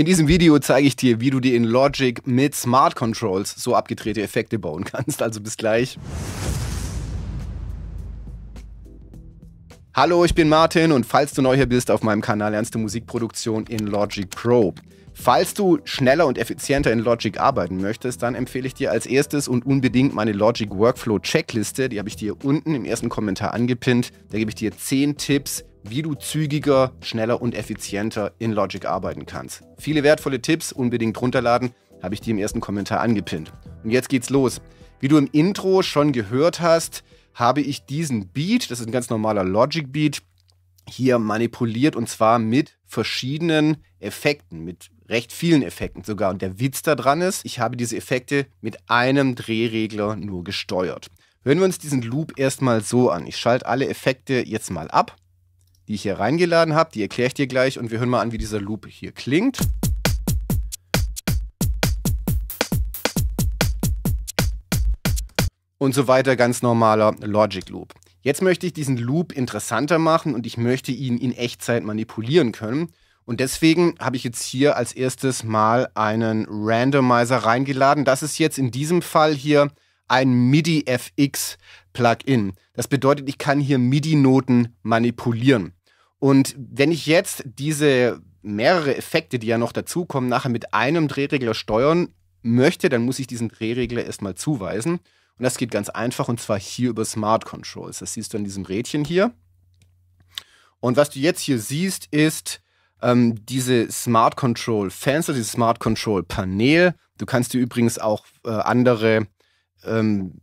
In diesem Video zeige ich dir, wie du dir in Logic mit Smart Controls so abgedrehte Effekte bauen kannst. Also bis gleich. Hallo, ich bin Martin und falls du neu hier bist auf meinem Kanal Ernste Musikproduktion in Logic Pro. Falls du schneller und effizienter in Logic arbeiten möchtest, dann empfehle ich dir als erstes und unbedingt meine Logic Workflow Checkliste. Die habe ich dir unten im ersten Kommentar angepinnt. Da gebe ich dir 10 Tipps, wie du zügiger, schneller und effizienter in Logic arbeiten kannst. Viele wertvolle Tipps unbedingt runterladen, habe ich dir im ersten Kommentar angepinnt. Und jetzt geht's los. Wie du im Intro schon gehört hast, habe ich diesen Beat, das ist ein ganz normaler Logic Beat, hier manipuliert und zwar mit verschiedenen Effekten, mit recht vielen Effekten sogar. Und der Witz daran ist, ich habe diese Effekte mit einem Drehregler nur gesteuert. Hören wir uns diesen Loop erstmal so an. Ich schalte alle Effekte jetzt mal ab die ich hier reingeladen habe. Die erkläre ich dir gleich und wir hören mal an, wie dieser Loop hier klingt. Und so weiter, ganz normaler Logic Loop. Jetzt möchte ich diesen Loop interessanter machen und ich möchte ihn in Echtzeit manipulieren können. Und deswegen habe ich jetzt hier als erstes mal einen Randomizer reingeladen. Das ist jetzt in diesem Fall hier ein MIDI FX Plugin. Das bedeutet, ich kann hier MIDI-Noten manipulieren. Und wenn ich jetzt diese mehrere Effekte, die ja noch dazukommen, nachher mit einem Drehregler steuern möchte, dann muss ich diesen Drehregler erstmal zuweisen. Und das geht ganz einfach und zwar hier über Smart Controls. Das siehst du an diesem Rädchen hier. Und was du jetzt hier siehst, ist ähm, diese Smart Control Fenster, dieses Smart Control Panel. Du kannst dir übrigens auch äh, andere ähm,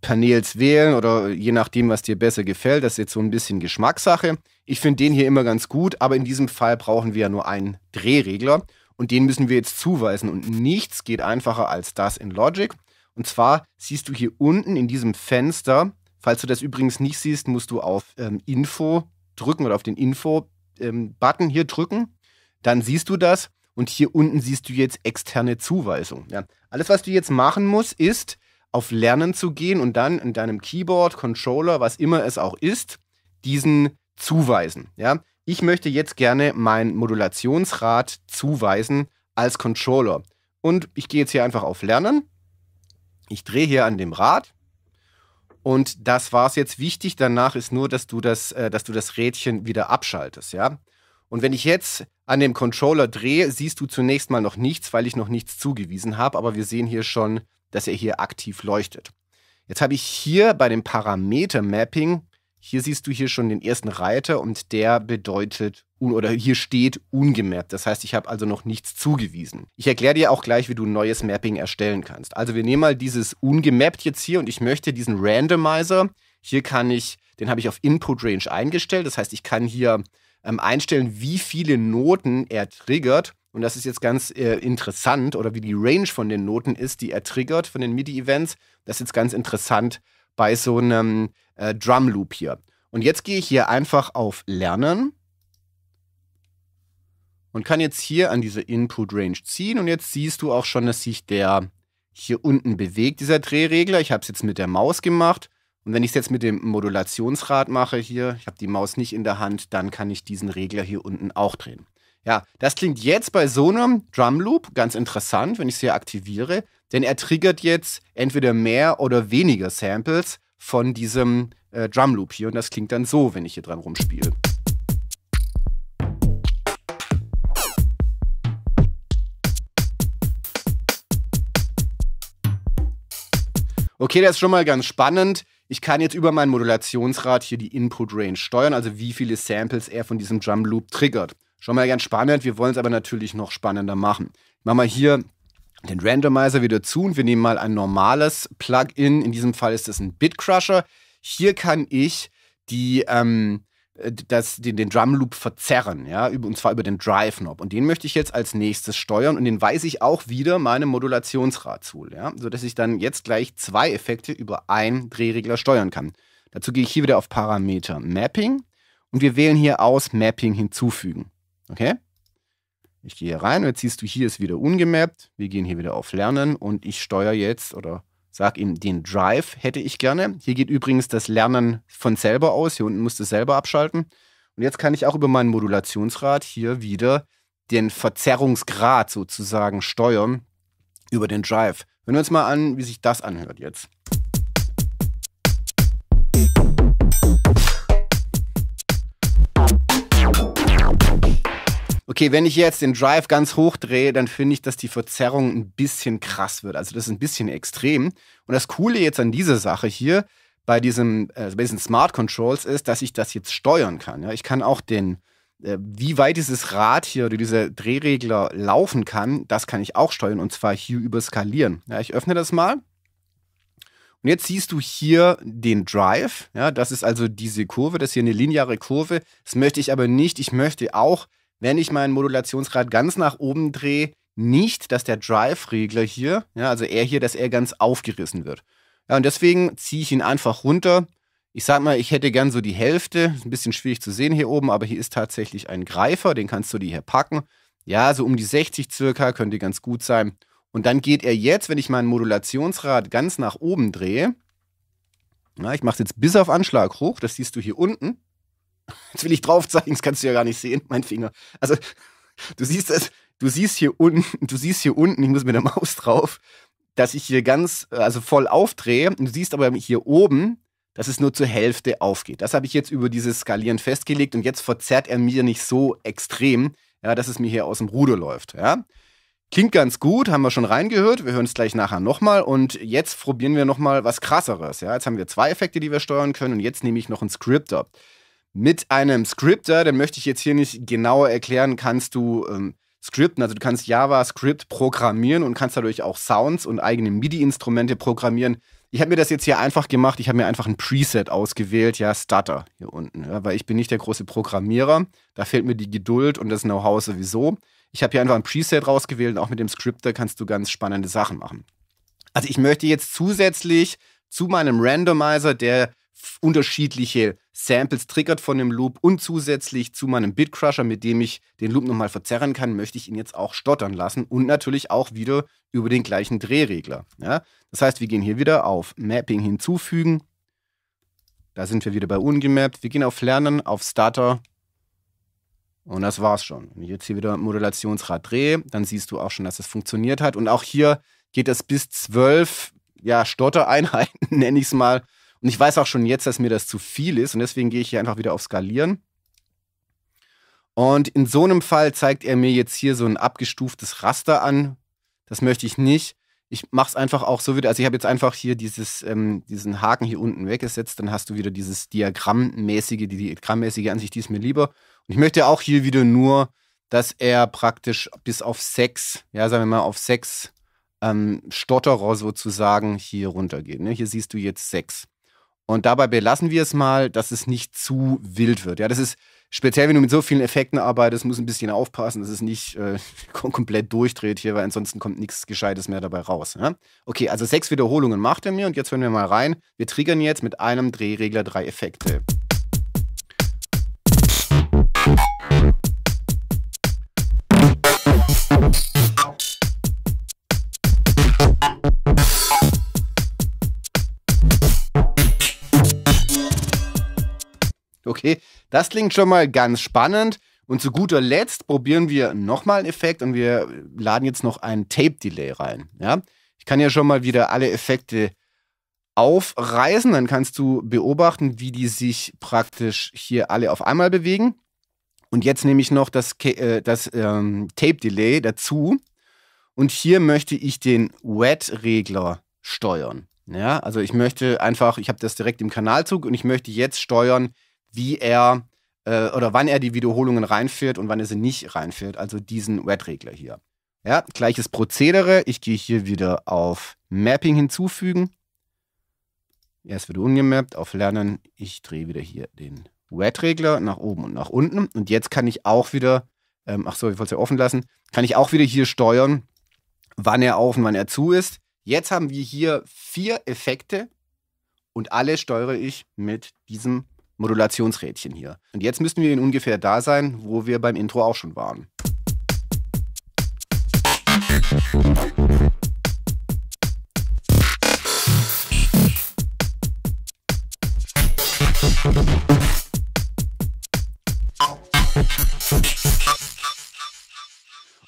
Panels wählen oder je nachdem, was dir besser gefällt. Das ist jetzt so ein bisschen Geschmackssache. Ich finde den hier immer ganz gut, aber in diesem Fall brauchen wir ja nur einen Drehregler und den müssen wir jetzt zuweisen und nichts geht einfacher als das in Logic. Und zwar siehst du hier unten in diesem Fenster, falls du das übrigens nicht siehst, musst du auf ähm, Info drücken oder auf den Info-Button ähm, hier drücken. Dann siehst du das und hier unten siehst du jetzt externe Zuweisung. Ja. Alles, was du jetzt machen musst, ist, auf Lernen zu gehen und dann in deinem Keyboard, Controller, was immer es auch ist, diesen zuweisen. Ja? Ich möchte jetzt gerne mein Modulationsrad zuweisen als Controller. Und ich gehe jetzt hier einfach auf Lernen. Ich drehe hier an dem Rad. Und das war es jetzt. Wichtig danach ist nur, dass du das, äh, dass du das Rädchen wieder abschaltest, ja. Und wenn ich jetzt an dem Controller drehe, siehst du zunächst mal noch nichts, weil ich noch nichts zugewiesen habe. Aber wir sehen hier schon dass er hier aktiv leuchtet. Jetzt habe ich hier bei dem Parameter Mapping, hier siehst du hier schon den ersten Reiter und der bedeutet oder hier steht ungemappt. Das heißt, ich habe also noch nichts zugewiesen. Ich erkläre dir auch gleich, wie du ein neues Mapping erstellen kannst. Also wir nehmen mal dieses ungemappt jetzt hier und ich möchte diesen Randomizer, hier kann ich, den habe ich auf Input Range eingestellt. Das heißt, ich kann hier ähm, einstellen, wie viele Noten er triggert und das ist jetzt ganz äh, interessant, oder wie die Range von den Noten ist, die er triggert von den MIDI-Events, das ist jetzt ganz interessant bei so einem äh, Drum-Loop hier. Und jetzt gehe ich hier einfach auf Lernen und kann jetzt hier an diese Input-Range ziehen. Und jetzt siehst du auch schon, dass sich der hier unten bewegt, dieser Drehregler. Ich habe es jetzt mit der Maus gemacht. Und wenn ich es jetzt mit dem Modulationsrad mache hier, ich habe die Maus nicht in der Hand, dann kann ich diesen Regler hier unten auch drehen. Ja, das klingt jetzt bei so einem Drum Loop ganz interessant, wenn ich es hier aktiviere, denn er triggert jetzt entweder mehr oder weniger Samples von diesem äh, Loop hier und das klingt dann so, wenn ich hier dran rumspiele. Okay, das ist schon mal ganz spannend. Ich kann jetzt über mein Modulationsrad hier die Input Range steuern, also wie viele Samples er von diesem Drum Loop triggert schon mal ganz spannend. Wir wollen es aber natürlich noch spannender machen. Ich mache mal hier den Randomizer wieder zu und wir nehmen mal ein normales Plugin. In diesem Fall ist das ein Bitcrusher. Hier kann ich die, ähm, äh, das, den, den Drum Loop verzerren, ja, und zwar über den Drive-Knob. Und den möchte ich jetzt als nächstes steuern und den weise ich auch wieder meinem Modulationsrad zu, ja, sodass ich dann jetzt gleich zwei Effekte über einen Drehregler steuern kann. Dazu gehe ich hier wieder auf Parameter Mapping und wir wählen hier aus Mapping hinzufügen. Okay? Ich gehe hier rein und jetzt siehst du, hier ist wieder ungemappt. Wir gehen hier wieder auf Lernen und ich steuere jetzt oder sage ihm, den Drive hätte ich gerne. Hier geht übrigens das Lernen von selber aus. Hier unten musst du selber abschalten. Und jetzt kann ich auch über meinen Modulationsrad hier wieder den Verzerrungsgrad sozusagen steuern über den Drive. Hören wir uns mal an, wie sich das anhört jetzt. okay, wenn ich jetzt den Drive ganz hoch drehe, dann finde ich, dass die Verzerrung ein bisschen krass wird. Also das ist ein bisschen extrem. Und das Coole jetzt an dieser Sache hier, bei, diesem, also bei diesen Smart Controls, ist, dass ich das jetzt steuern kann. Ja? Ich kann auch den, äh, wie weit dieses Rad hier oder dieser Drehregler laufen kann, das kann ich auch steuern und zwar hier über Skalieren. Ja, ich öffne das mal. Und jetzt siehst du hier den Drive. Ja, das ist also diese Kurve, das ist hier eine lineare Kurve. Das möchte ich aber nicht. Ich möchte auch wenn ich meinen Modulationsgrad ganz nach oben drehe, nicht, dass der Drive-Regler hier, ja, also er hier, dass er ganz aufgerissen wird. Ja, und deswegen ziehe ich ihn einfach runter. Ich sag mal, ich hätte gern so die Hälfte. Ist ein bisschen schwierig zu sehen hier oben, aber hier ist tatsächlich ein Greifer, den kannst du dir hier packen. Ja, so um die 60 circa könnte ganz gut sein. Und dann geht er jetzt, wenn ich meinen Modulationsrad ganz nach oben drehe, na, ich mache es jetzt bis auf Anschlag hoch, das siehst du hier unten. Jetzt will ich drauf zeigen, das kannst du ja gar nicht sehen, mein Finger. Also, du siehst es, du siehst hier unten, du siehst hier unten, ich muss mit der Maus drauf, dass ich hier ganz, also voll aufdrehe. Du siehst aber hier oben, dass es nur zur Hälfte aufgeht. Das habe ich jetzt über dieses Skalieren festgelegt und jetzt verzerrt er mir nicht so extrem, ja, dass es mir hier aus dem Ruder läuft. Ja. Klingt ganz gut, haben wir schon reingehört. Wir hören es gleich nachher nochmal und jetzt probieren wir nochmal was krasseres. Ja. Jetzt haben wir zwei Effekte, die wir steuern können und jetzt nehme ich noch ein Scriptor mit einem Scripter, den möchte ich jetzt hier nicht genauer erklären, kannst du ähm, scripten, also du kannst JavaScript programmieren und kannst dadurch auch Sounds und eigene MIDI-Instrumente programmieren. Ich habe mir das jetzt hier einfach gemacht, ich habe mir einfach ein Preset ausgewählt, ja, Stutter hier unten, ja, weil ich bin nicht der große Programmierer, da fehlt mir die Geduld und das Know-how sowieso. Ich habe hier einfach ein Preset rausgewählt und auch mit dem Scripter kannst du ganz spannende Sachen machen. Also ich möchte jetzt zusätzlich zu meinem Randomizer, der unterschiedliche Samples triggert von dem Loop und zusätzlich zu meinem Bitcrusher, mit dem ich den Loop nochmal verzerren kann, möchte ich ihn jetzt auch stottern lassen und natürlich auch wieder über den gleichen Drehregler. Ja? Das heißt, wir gehen hier wieder auf Mapping hinzufügen. Da sind wir wieder bei ungemappt. Wir gehen auf Lernen, auf Starter und das war's schon. Wenn ich jetzt hier wieder Modulationsrad drehe, dann siehst du auch schon, dass das funktioniert hat. Und auch hier geht das bis zwölf ja, Stottereinheiten, nenne ich es mal, und ich weiß auch schon jetzt, dass mir das zu viel ist und deswegen gehe ich hier einfach wieder auf Skalieren. Und in so einem Fall zeigt er mir jetzt hier so ein abgestuftes Raster an. Das möchte ich nicht. Ich mache es einfach auch so wieder. Also ich habe jetzt einfach hier dieses, ähm, diesen Haken hier unten weggesetzt. Dann hast du wieder dieses diagrammmäßige, die diagrammmäßige Ansicht, die ist mir lieber. Und ich möchte auch hier wieder nur, dass er praktisch bis auf sechs, ja sagen wir mal auf sechs ähm, Stotterer sozusagen hier runtergeht. Ne? Hier siehst du jetzt sechs. Und dabei belassen wir es mal, dass es nicht zu wild wird. Ja, das ist speziell, wenn du mit so vielen Effekten arbeitest, muss ein bisschen aufpassen, dass es nicht äh, komplett durchdreht hier, weil ansonsten kommt nichts Gescheites mehr dabei raus. Ja? Okay, also sechs Wiederholungen macht er mir und jetzt hören wir mal rein. Wir triggern jetzt mit einem Drehregler drei Effekte. okay, das klingt schon mal ganz spannend. Und zu guter Letzt probieren wir nochmal einen Effekt und wir laden jetzt noch einen Tape-Delay rein. Ja? Ich kann ja schon mal wieder alle Effekte aufreißen, dann kannst du beobachten, wie die sich praktisch hier alle auf einmal bewegen. Und jetzt nehme ich noch das, äh, das ähm, Tape-Delay dazu. Und hier möchte ich den Wet-Regler steuern. Ja, also ich möchte einfach, ich habe das direkt im Kanalzug und ich möchte jetzt steuern, wie er äh, oder wann er die Wiederholungen reinführt und wann er sie nicht reinführt, also diesen Wettregler hier. Ja, gleiches Prozedere. Ich gehe hier wieder auf Mapping hinzufügen. Erst wird ungemappt, auf Lernen. Ich drehe wieder hier den Wettregler nach oben und nach unten. Und jetzt kann ich auch wieder, ähm, ach so, ich wollte es ja offen lassen, kann ich auch wieder hier steuern, wann er auf und wann er zu ist. Jetzt haben wir hier vier Effekte und alle steuere ich mit diesem Modulationsrädchen hier. Und jetzt müssten wir in ungefähr da sein, wo wir beim Intro auch schon waren.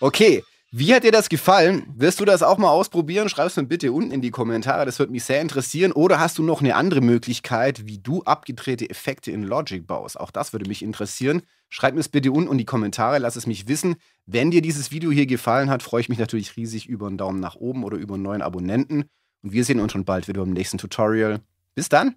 Okay, wie hat dir das gefallen? Wirst du das auch mal ausprobieren? Schreib es mir bitte unten in die Kommentare, das würde mich sehr interessieren. Oder hast du noch eine andere Möglichkeit, wie du abgedrehte Effekte in Logic baust? Auch das würde mich interessieren. Schreib mir es bitte unten in die Kommentare, lass es mich wissen. Wenn dir dieses Video hier gefallen hat, freue ich mich natürlich riesig über einen Daumen nach oben oder über einen neuen Abonnenten. Und wir sehen uns schon bald wieder im nächsten Tutorial. Bis dann!